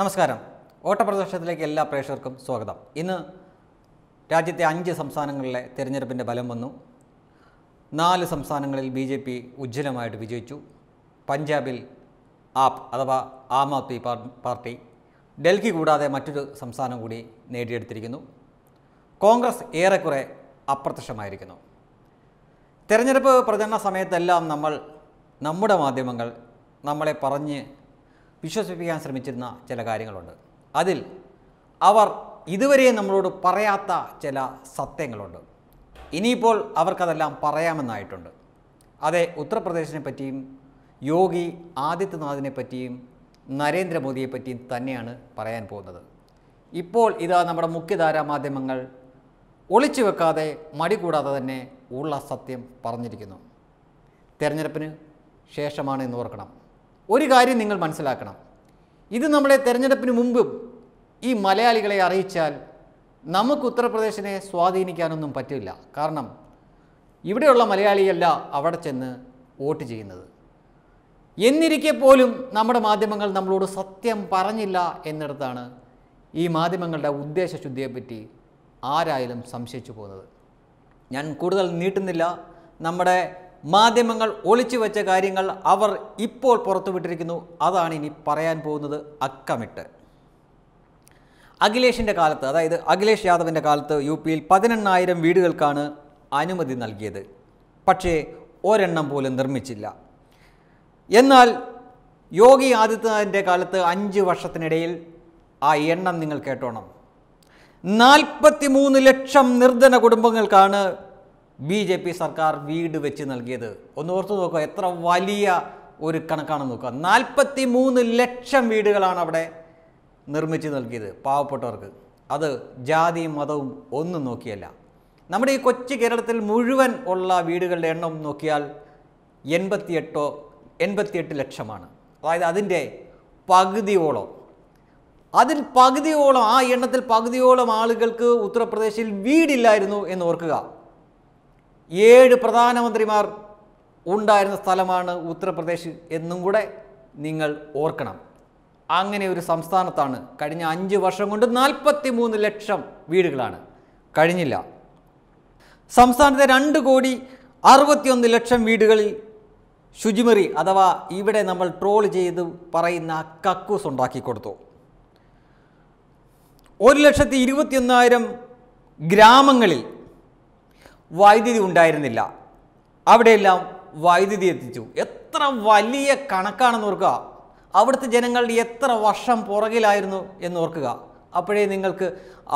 നമസ്കാരം ഓട്ടപ്രദർശനത്തിലേക്ക് എല്ലാ പ്രേക്ഷകർക്കും സ്വാഗതം ഇന്ന് രാജ്യത്തെ അഞ്ച് സംസ്ഥാനങ്ങളിലെ തിരഞ്ഞെടുപ്പിൻ്റെ ഫലം വന്നു നാല് സംസ്ഥാനങ്ങളിൽ ബി ജെ പി ഉജ്ജ്വലമായിട്ട് വിജയിച്ചു പഞ്ചാബിൽ ആപ്പ് അഥവാ ആം ആദ്മി പാർട്ടി ഡൽഹി കൂടാതെ മറ്റൊരു സംസ്ഥാനം കൂടി നേടിയെടുത്തിരിക്കുന്നു കോൺഗ്രസ് ഏറെക്കുറെ അപ്രത്യക്ഷമായിരിക്കുന്നു തെരഞ്ഞെടുപ്പ് പ്രചരണ സമയത്തെല്ലാം നമ്മൾ നമ്മുടെ മാധ്യമങ്ങൾ നമ്മളെ പറഞ്ഞ് വിശ്വസിപ്പിക്കാൻ ശ്രമിച്ചിരുന്ന ചില കാര്യങ്ങളുണ്ട് അതിൽ അവർ ഇതുവരെ നമ്മളോട് പറയാത്ത ചില സത്യങ്ങളുണ്ട് ഇനിയിപ്പോൾ അവർക്കതെല്ലാം പറയാമെന്നായിട്ടുണ്ട് അതെ ഉത്തർപ്രദേശിനെ പറ്റിയും യോഗി ആദിത്യനാഥിനെ പറ്റിയും നരേന്ദ്രമോദിയെ പറ്റിയും തന്നെയാണ് പറയാൻ പോകുന്നത് ഇപ്പോൾ ഇതാ നമ്മുടെ മുഖ്യധാരാ മാധ്യമങ്ങൾ ഒളിച്ചു വെക്കാതെ കൂടാതെ തന്നെ ഉള്ള സത്യം പറഞ്ഞിരിക്കുന്നു തെരഞ്ഞെടുപ്പിന് ശേഷമാണ് എന്ന് ഓർക്കണം ഒരു കാര്യം നിങ്ങൾ മനസ്സിലാക്കണം ഇത് നമ്മളെ തെരഞ്ഞെടുപ്പിന് മുമ്പും ഈ മലയാളികളെ അറിയിച്ചാൽ നമുക്ക് ഉത്തർപ്രദേശിനെ സ്വാധീനിക്കാനൊന്നും പറ്റില്ല കാരണം ഇവിടെയുള്ള മലയാളിയല്ല അവിടെ ചെന്ന് വോട്ട് ചെയ്യുന്നത് എന്നിരിക്കെ പോലും നമ്മുടെ മാധ്യമങ്ങൾ നമ്മളോട് സത്യം പറഞ്ഞില്ല എന്നിടത്താണ് ഈ മാധ്യമങ്ങളുടെ ഉദ്ദേശശുദ്ധിയെപ്പറ്റി ആരായാലും സംശയിച്ചു പോകുന്നത് ഞാൻ കൂടുതൽ നീട്ടുന്നില്ല നമ്മുടെ മാധ്യമങ്ങൾ ഒളിച്ചു വെച്ച കാര്യങ്ങൾ അവർ ഇപ്പോൾ പുറത്തുവിട്ടിരിക്കുന്നു അതാണ് ഇനി പറയാൻ പോകുന്നത് അക്കമിട്ട് അഖിലേഷിൻ്റെ കാലത്ത് അതായത് അഖിലേഷ് യാദവിൻ്റെ കാലത്ത് യു പിയിൽ പതിനെണ്ണായിരം വീടുകൾക്കാണ് അനുമതി നൽകിയത് പക്ഷേ ഒരെണ്ണം പോലും നിർമ്മിച്ചില്ല എന്നാൽ യോഗി ആദിത്യനാഥിൻ്റെ കാലത്ത് അഞ്ച് വർഷത്തിനിടയിൽ ആ എണ്ണം നിങ്ങൾ കേട്ടോണം മൂന്ന് ലക്ഷം നിർധന കുടുംബങ്ങൾക്കാണ് ബി ജെ പി സർക്കാർ വീട് വെച്ച് നൽകിയത് ഒന്ന് ഓർത്തു നോക്കുക എത്ര വലിയ ഒരു കണക്കാണെന്ന് നോക്കുക നാൽപ്പത്തി മൂന്ന് ലക്ഷം വീടുകളാണ് അവിടെ നിർമ്മിച്ച് നൽകിയത് പാവപ്പെട്ടവർക്ക് അത് ജാതിയും മതവും ഒന്നും നോക്കിയല്ല നമ്മുടെ ഈ കൊച്ചു കേരളത്തിൽ മുഴുവൻ ഉള്ള വീടുകളുടെ എണ്ണം നോക്കിയാൽ എൺപത്തിയെട്ടോ എൺപത്തിയെട്ട് ലക്ഷമാണ് അതായത് അതിൻ്റെ പകുതിയോളം അതിൽ പകുതിയോളം ആ എണ്ണത്തിൽ പകുതിയോളം ആളുകൾക്ക് ഉത്തർപ്രദേശിൽ വീടില്ലായിരുന്നു എന്ന് ഓർക്കുക ഏഴ് പ്രധാനമന്ത്രിമാർ ഉണ്ടായിരുന്ന സ്ഥലമാണ് ഉത്തർപ്രദേശ് എന്നും കൂടെ നിങ്ങൾ ഓർക്കണം അങ്ങനെ ഒരു സംസ്ഥാനത്താണ് കഴിഞ്ഞ അഞ്ച് വർഷം കൊണ്ട് നാൽപ്പത്തി മൂന്ന് ലക്ഷം വീടുകളാണ് കഴിഞ്ഞില്ല സംസ്ഥാനത്തെ രണ്ട് കോടി അറുപത്തിയൊന്ന് ലക്ഷം വീടുകളിൽ ശുചിമുറി അഥവാ ഇവിടെ നമ്മൾ ട്രോൾ ചെയ്ത് പറയുന്ന കക്കൂസ് ഉണ്ടാക്കി കൊടുത്തു ഒരു ലക്ഷത്തി ഇരുപത്തിയൊന്നായിരം ഗ്രാമങ്ങളിൽ വൈദ്യുതി ഉണ്ടായിരുന്നില്ല അവിടെയെല്ലാം വൈദ്യുതി എത്തിച്ചു എത്ര വലിയ കണക്കാണെന്ന് ഓർക്കുക അവിടുത്തെ ജനങ്ങൾ എത്ര വർഷം പുറകിലായിരുന്നു എന്ന് ഓർക്കുക അപ്പോഴേ നിങ്ങൾക്ക്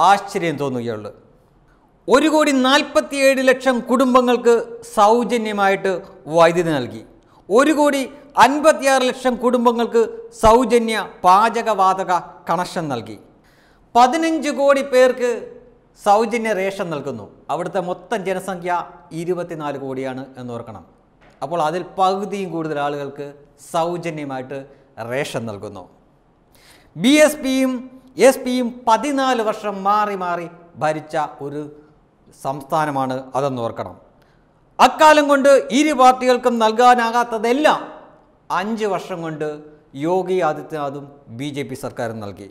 ആശ്ചര്യം തോന്നുകയുള്ളൂ ഒരു കോടി നാൽപ്പത്തിയേഴ് ലക്ഷം കുടുംബങ്ങൾക്ക് സൗജന്യമായിട്ട് വൈദ്യുതി നൽകി ഒരു കോടി അൻപത്തിയാറ് ലക്ഷം കുടുംബങ്ങൾക്ക് സൗജന്യ പാചകവാതക കണക്ഷൻ നൽകി പതിനഞ്ച് കോടി പേർക്ക് സൗജന്യ റേഷൻ നൽകുന്നു അവിടുത്തെ മൊത്തം ജനസംഖ്യ ഇരുപത്തിനാല് കോടിയാണ് എന്നോർക്കണം അപ്പോൾ അതിൽ പകുതിയും കൂടുതൽ ആളുകൾക്ക് സൗജന്യമായിട്ട് റേഷൻ നൽകുന്നു ബി എസ് പിയും എസ് പിയും പതിനാല് വർഷം മാറി മാറി ഭരിച്ച ഒരു സംസ്ഥാനമാണ് ഓർക്കണം അക്കാലം കൊണ്ട് ഇരു പാർട്ടികൾക്കും നൽകാനാകാത്തതെല്ലാം അഞ്ച് വർഷം കൊണ്ട് യോഗി ആദിത്യനാഥും ബി ജെ പി സർക്കാരും നൽകി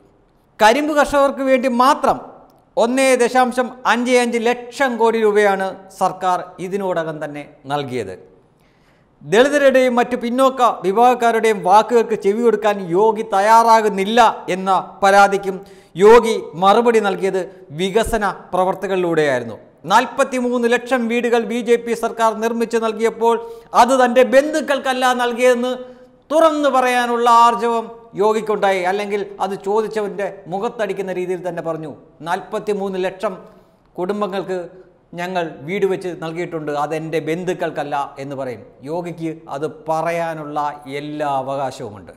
കരിമ്പ് കർഷകർക്ക് വേണ്ടി മാത്രം ഒന്നേ ദശാംശം അഞ്ച് അഞ്ച് ലക്ഷം കോടി രൂപയാണ് സർക്കാർ ഇതിനോടകം തന്നെ നൽകിയത് ദളിതരുടെയും മറ്റു പിന്നോക്ക വിഭാഗക്കാരുടെയും വാക്കുകൾക്ക് ചെവി കൊടുക്കാൻ യോഗി തയ്യാറാകുന്നില്ല എന്ന പരാതിക്കും യോഗി മറുപടി നൽകിയത് വികസന നാൽപ്പത്തി മൂന്ന് ലക്ഷം വീടുകൾ ബി ജെ പി സർക്കാർ നിർമ്മിച്ച് നൽകിയപ്പോൾ അത് തൻ്റെ ബന്ധുക്കൾക്കല്ല നൽകിയതെന്ന് തുറന്നു പറയാനുള്ള ആർജവം യോഗിക്കുണ്ടായി അല്ലെങ്കിൽ അത് ചോദിച്ചവൻ്റെ മുഖത്തടിക്കുന്ന രീതിയിൽ തന്നെ പറഞ്ഞു നാൽപ്പത്തി മൂന്ന് ലക്ഷം കുടുംബങ്ങൾക്ക് ഞങ്ങൾ വീട് വെച്ച് നൽകിയിട്ടുണ്ട് അതെൻ്റെ ബന്ധുക്കൾക്കല്ല എന്ന് പറയും യോഗിക്ക് അത് പറയാനുള്ള എല്ലാ അവകാശവുമുണ്ട്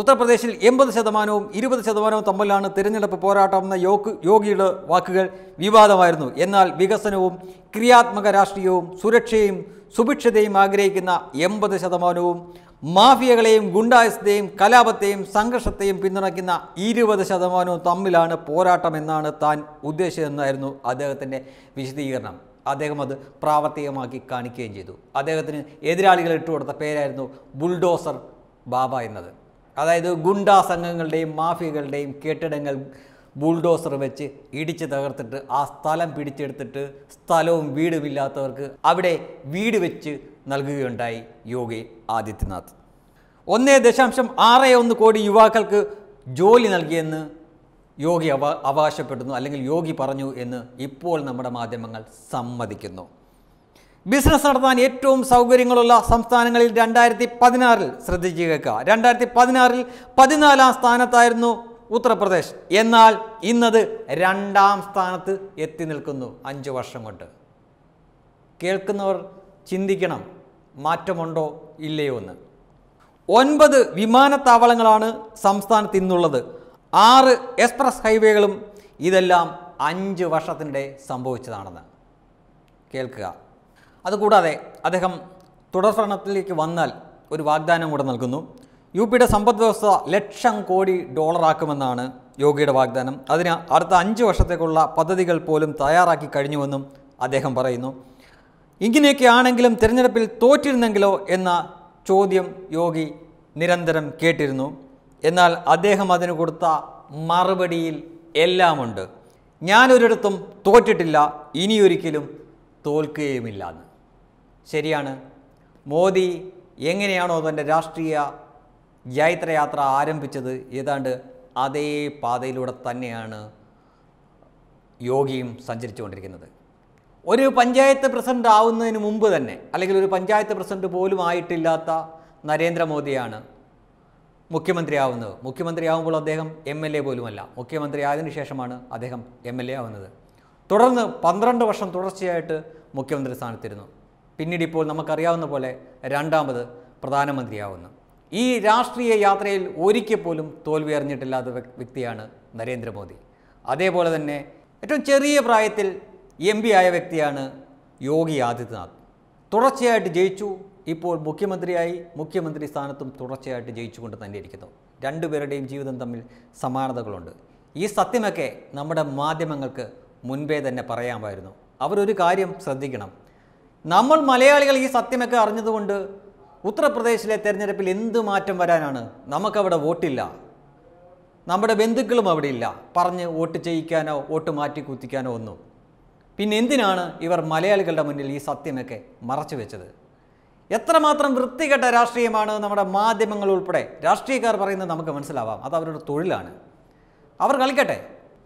ഉത്തർപ്രദേശിൽ എൺപത് ശതമാനവും ഇരുപത് ശതമാനവും തമ്മിലാണ് തിരഞ്ഞെടുപ്പ് പോരാട്ടം എന്ന യോഗ യോഗിയുടെ വാക്കുകൾ വിവാദമായിരുന്നു എന്നാൽ വികസനവും ക്രിയാത്മക രാഷ്ട്രീയവും സുരക്ഷയും സുഭിക്ഷതയും ആഗ്രഹിക്കുന്ന എൺപത് ശതമാനവും മാഫിയകളെയും ഗുണ്ടായസത്തെയും കലാപത്തെയും സംഘർഷത്തെയും പിന്തുണയ്ക്കുന്ന ഇരുപത് ശതമാനവും തമ്മിലാണ് പോരാട്ടം എന്നാണ് താൻ ഉദ്ദേശിച്ചതെന്നായിരുന്നു അദ്ദേഹത്തിൻ്റെ വിശദീകരണം അദ്ദേഹം അത് പ്രാവർത്തികമാക്കി കാണിക്കുകയും ചെയ്തു അദ്ദേഹത്തിന് എതിരാളികൾ ഇട്ടുകൊടുത്ത പേരായിരുന്നു ബുൾഡോസർ ബാബ എന്നത് അതായത് ഗുണ്ടാ സംഘങ്ങളുടെയും മാഫിയകളുടെയും കെട്ടിടങ്ങൾ ബുൾഡോസർ വെച്ച് ഇടിച്ച് തകർത്തിട്ട് ആ സ്ഥലം പിടിച്ചെടുത്തിട്ട് സ്ഥലവും വീടുമില്ലാത്തവർക്ക് അവിടെ വീട് വെച്ച് നൽകുകയുണ്ടായി യോഗി ആദിത്യനാഥ് ഒന്നേ ദശാംശം ആറ് ഒന്ന് കോടി യുവാക്കൾക്ക് ജോലി നൽകിയെന്ന് യോഗി അവ അവകാശപ്പെടുന്നു അല്ലെങ്കിൽ യോഗി പറഞ്ഞു എന്ന് ഇപ്പോൾ നമ്മുടെ മാധ്യമങ്ങൾ സമ്മതിക്കുന്നു ബിസിനസ് നടത്താൻ ഏറ്റവും സൗകര്യങ്ങളുള്ള സംസ്ഥാനങ്ങളിൽ രണ്ടായിരത്തി പതിനാറിൽ ശ്രദ്ധിച്ച് കേൾക്കുക രണ്ടായിരത്തി പതിനാറിൽ പതിനാലാം സ്ഥാനത്തായിരുന്നു ഉത്തർപ്രദേശ് എന്നാൽ ഇന്നത് രണ്ടാം സ്ഥാനത്ത് എത്തി നിൽക്കുന്നു അഞ്ച് വർഷം കൊണ്ട് കേൾക്കുന്നവർ ചിന്തിക്കണം മാറ്റമുണ്ടോ ഇല്ലയോ എന്ന് ഒൻപത് വിമാനത്താവളങ്ങളാണ് സംസ്ഥാനത്ത് ഇന്നുള്ളത് ആറ് എക്സ്പ്രസ് ഹൈവേകളും ഇതെല്ലാം അഞ്ച് വർഷത്തിനിടെ സംഭവിച്ചതാണെന്ന് കേൾക്കുക അതുകൂടാതെ അദ്ദേഹം തുടർഭരണത്തിലേക്ക് വന്നാൽ ഒരു വാഗ്ദാനം കൂടെ നൽകുന്നു യു പിയുടെ സമ്പദ് വ്യവസ്ഥ ലക്ഷം കോടി ഡോളറാക്കുമെന്നാണ് യോഗിയുടെ വാഗ്ദാനം അതിന് അടുത്ത അഞ്ച് വർഷത്തേക്കുള്ള പദ്ധതികൾ പോലും തയ്യാറാക്കി കഴിഞ്ഞുവെന്നും അദ്ദേഹം പറയുന്നു ഇങ്ങനെയൊക്കെ ആണെങ്കിലും തിരഞ്ഞെടുപ്പിൽ തോറ്റിരുന്നെങ്കിലോ എന്ന ചോദ്യം യോഗി നിരന്തരം കേട്ടിരുന്നു എന്നാൽ അദ്ദേഹം അതിന് കൊടുത്ത മറുപടിയിൽ എല്ലാമുണ്ട് ഞാനൊരിടത്തും തോറ്റിട്ടില്ല ഇനിയൊരിക്കലും തോൽക്കുകയുമില്ല എന്ന് ശരിയാണ് മോദി എങ്ങനെയാണോ തൻ്റെ രാഷ്ട്രീയ ജൈത്രയാത്ര ആരംഭിച്ചത് ഏതാണ്ട് അതേ പാതയിലൂടെ തന്നെയാണ് യോഗിയും സഞ്ചരിച്ചുകൊണ്ടിരിക്കുന്നത് ഒരു പഞ്ചായത്ത് പ്രസിഡന്റ് ആവുന്നതിന് മുമ്പ് തന്നെ അല്ലെങ്കിൽ ഒരു പഞ്ചായത്ത് പ്രസിഡന്റ് പോലും ആയിട്ടില്ലാത്ത നരേന്ദ്രമോദിയാണ് മുഖ്യമന്ത്രിയാവുന്നത് മുഖ്യമന്ത്രിയാവുമ്പോൾ അദ്ദേഹം എം എൽ എ പോലുമല്ല ആയതിനു ശേഷമാണ് അദ്ദേഹം എം എൽ എ ആവുന്നത് തുടർന്ന് പന്ത്രണ്ട് വർഷം തുടർച്ചയായിട്ട് മുഖ്യമന്ത്രി സ്ഥാനത്തിരുന്നു പിന്നീട് ഇപ്പോൾ നമുക്കറിയാവുന്ന പോലെ രണ്ടാമത് പ്രധാനമന്ത്രിയാവുന്നു ഈ രാഷ്ട്രീയ യാത്രയിൽ ഒരിക്കൽ പോലും തോൽവി അറിഞ്ഞിട്ടില്ലാത്ത വ്യക്തിയാണ് നരേന്ദ്രമോദി അതേപോലെ തന്നെ ഏറ്റവും ചെറിയ പ്രായത്തിൽ എം പി ആയ വ്യക്തിയാണ് യോഗി ആദിത്യനാഥ് തുടർച്ചയായിട്ട് ജയിച്ചു ഇപ്പോൾ മുഖ്യമന്ത്രിയായി മുഖ്യമന്ത്രി സ്ഥാനത്തും തുടർച്ചയായിട്ട് ജയിച്ചുകൊണ്ട് തന്നെ ഇരിക്കുന്നു രണ്ടുപേരുടെയും ജീവിതം തമ്മിൽ സമാനതകളുണ്ട് ഈ സത്യമൊക്കെ നമ്മുടെ മാധ്യമങ്ങൾക്ക് മുൻപേ തന്നെ പറയാമായിരുന്നു അവരൊരു കാര്യം ശ്രദ്ധിക്കണം നമ്മൾ മലയാളികൾ ഈ സത്യമൊക്കെ അറിഞ്ഞതുകൊണ്ട് ഉത്തർപ്രദേശിലെ തെരഞ്ഞെടുപ്പിൽ എന്ത് മാറ്റം വരാനാണ് നമുക്കവിടെ വോട്ടില്ല നമ്മുടെ ബന്ധുക്കളും അവിടെ ഇല്ല പറഞ്ഞ് വോട്ട് ചെയ്യിക്കാനോ വോട്ട് മാറ്റി കുത്തിക്കാനോ ഒന്നും പിന്നെ എന്തിനാണ് ഇവർ മലയാളികളുടെ മുന്നിൽ ഈ സത്യമൊക്കെ മറച്ചു വെച്ചത് എത്രമാത്രം വൃത്തികെട്ട രാഷ്ട്രീയമാണ് നമ്മുടെ മാധ്യമങ്ങൾ ഉൾപ്പെടെ രാഷ്ട്രീയക്കാർ പറയുന്നത് നമുക്ക് മനസ്സിലാവാം അത് അവരുടെ തൊഴിലാണ് അവർ കളിക്കട്ടെ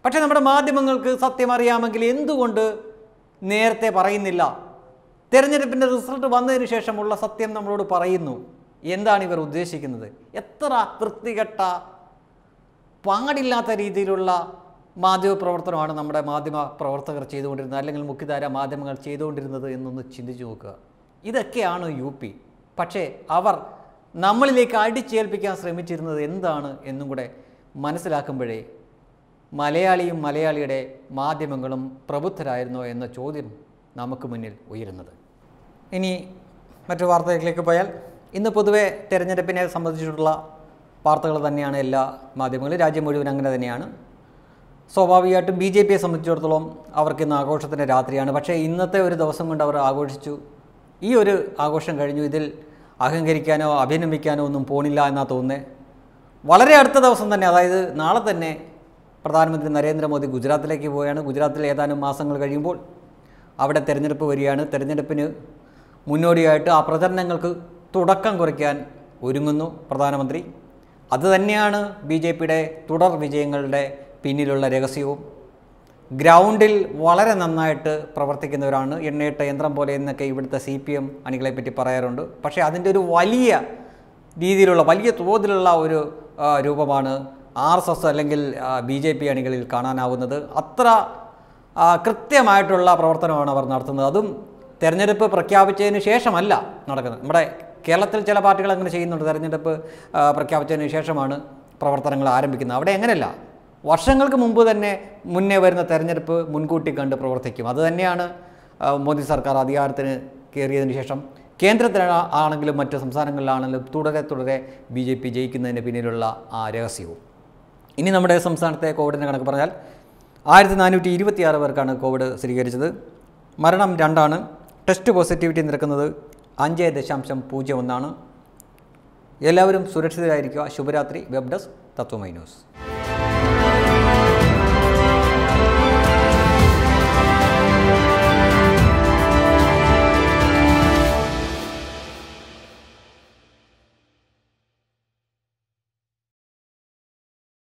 പക്ഷേ നമ്മുടെ മാധ്യമങ്ങൾക്ക് സത്യം അറിയാമെങ്കിൽ എന്തുകൊണ്ട് നേരത്തെ പറയുന്നില്ല തിരഞ്ഞെടുപ്പിൻ്റെ റിസൾട്ട് വന്നതിന് ശേഷമുള്ള സത്യം നമ്മളോട് പറയുന്നു എന്താണ് ഇവർ ഉദ്ദേശിക്കുന്നത് എത്ര വൃത്തികെട്ട പാടില്ലാത്ത രീതിയിലുള്ള മാധ്യമ പ്രവർത്തനമാണ് നമ്മുടെ മാധ്യമ പ്രവർത്തകർ ചെയ്തുകൊണ്ടിരുന്നത് അല്ലെങ്കിൽ മുഖ്യധാര മാധ്യമങ്ങൾ ചെയ്തുകൊണ്ടിരുന്നത് എന്നൊന്ന് ചിന്തിച്ചു നോക്കുക ഇതൊക്കെയാണ് യു പി പക്ഷേ അവർ നമ്മളിലേക്ക് അടിച്ചേൽപ്പിക്കാൻ ശ്രമിച്ചിരുന്നത് എന്താണ് എന്നും കൂടെ മനസ്സിലാക്കുമ്പോഴേ മലയാളിയും മലയാളിയുടെ മാധ്യമങ്ങളും പ്രബുദ്ധരായിരുന്നോ എന്ന ചോദ്യം നമുക്ക് മുന്നിൽ ഉയരുന്നത് ഇനി മറ്റു വാർത്തകളിലേക്ക് പോയാൽ ഇന്ന് പൊതുവെ തെരഞ്ഞെടുപ്പിനെ സംബന്ധിച്ചിട്ടുള്ള വാർത്തകൾ തന്നെയാണ് എല്ലാ മാധ്യമങ്ങളും രാജ്യം മുഴുവൻ അങ്ങനെ തന്നെയാണ് സ്വാഭാവികമായിട്ടും ബി ജെ പിയെ സംബന്ധിച്ചിടത്തോളം അവർക്ക് ഇന്ന് ആഘോഷത്തിൻ്റെ രാത്രിയാണ് പക്ഷേ ഇന്നത്തെ ഒരു ദിവസം കൊണ്ട് അവർ ആഘോഷിച്ചു ഈ ഒരു ആഘോഷം കഴിഞ്ഞു ഇതിൽ അഹങ്കരിക്കാനോ അഭിനമിക്കാനോ ഒന്നും പോണില്ല എന്നാ തോന്നുന്നത് വളരെ അടുത്ത ദിവസം തന്നെ അതായത് നാളെ തന്നെ പ്രധാനമന്ത്രി നരേന്ദ്രമോദി ഗുജറാത്തിലേക്ക് പോവുകയാണ് ഗുജറാത്തിൽ ഏതാനും മാസങ്ങൾ കഴിയുമ്പോൾ അവിടെ തിരഞ്ഞെടുപ്പ് വരികയാണ് തിരഞ്ഞെടുപ്പിന് മുന്നോടിയായിട്ട് ആ പ്രചരണങ്ങൾക്ക് തുടക്കം കുറിക്കാൻ ഒരുങ്ങുന്നു പ്രധാനമന്ത്രി അതുതന്നെയാണ് ബി ജെ പിയുടെ തുടർ വിജയങ്ങളുടെ പിന്നിലുള്ള രഹസ്യവും ഗ്രൗണ്ടിൽ വളരെ നന്നായിട്ട് പ്രവർത്തിക്കുന്നവരാണ് എണ്ണയിട്ട യന്ത്രം പോലെ എന്നൊക്കെ ഇവിടുത്തെ സി പി എം അണികളെപ്പറ്റി പറയാറുണ്ട് പക്ഷേ അതിൻ്റെ ഒരു വലിയ രീതിയിലുള്ള വലിയ തോതിലുള്ള ഒരു രൂപമാണ് ആർ എസ് എസ് അല്ലെങ്കിൽ ബി ജെ പി അണികളിൽ കാണാനാവുന്നത് അത്ര കൃത്യമായിട്ടുള്ള പ്രവർത്തനമാണ് അവർ നടത്തുന്നത് അതും തെരഞ്ഞെടുപ്പ് പ്രഖ്യാപിച്ചതിന് ശേഷമല്ല നടക്കുന്നത് നമ്മുടെ കേരളത്തിൽ ചില പാർട്ടികൾ അങ്ങനെ ചെയ്യുന്നുണ്ട് തെരഞ്ഞെടുപ്പ് പ്രഖ്യാപിച്ചതിന് ശേഷമാണ് പ്രവർത്തനങ്ങൾ ആരംഭിക്കുന്നത് അവിടെ എങ്ങനെയല്ല വർഷങ്ങൾക്ക് മുമ്പ് തന്നെ മുന്നേ വരുന്ന തെരഞ്ഞെടുപ്പ് മുൻകൂട്ടി കണ്ട് പ്രവർത്തിക്കും അതുതന്നെയാണ് മോദി സർക്കാർ അധികാരത്തിന് കയറിയതിന് ശേഷം കേന്ദ്രത്തിലാണെങ്കിലും മറ്റ് സംസ്ഥാനങ്ങളിലാണെങ്കിലും തുടരെ തുടരെ ബി ജെ പി ജയിക്കുന്നതിന് പിന്നിലുള്ള ആ രഹസ്യവും ഇനി നമ്മുടെ സംസ്ഥാനത്തെ കോവിഡിൻ്റെ കണക്ക് പറഞ്ഞാൽ ആയിരത്തി നാനൂറ്റി ഇരുപത്തിയാറ് പേർക്കാണ് കോവിഡ് സ്ഥിരീകരിച്ചത് മരണം രണ്ടാണ് ടെസ്റ്റ് പോസിറ്റിവിറ്റി നിരക്കുന്നത് അഞ്ച് ദശാംശം പൂജ്യം ഒന്നാണ് എല്ലാവരും സുരക്ഷിതരായിരിക്കുക ശുഭരാത്രി വെബ് ഡെസ്ക് തത്വമൈ ന്യൂസ്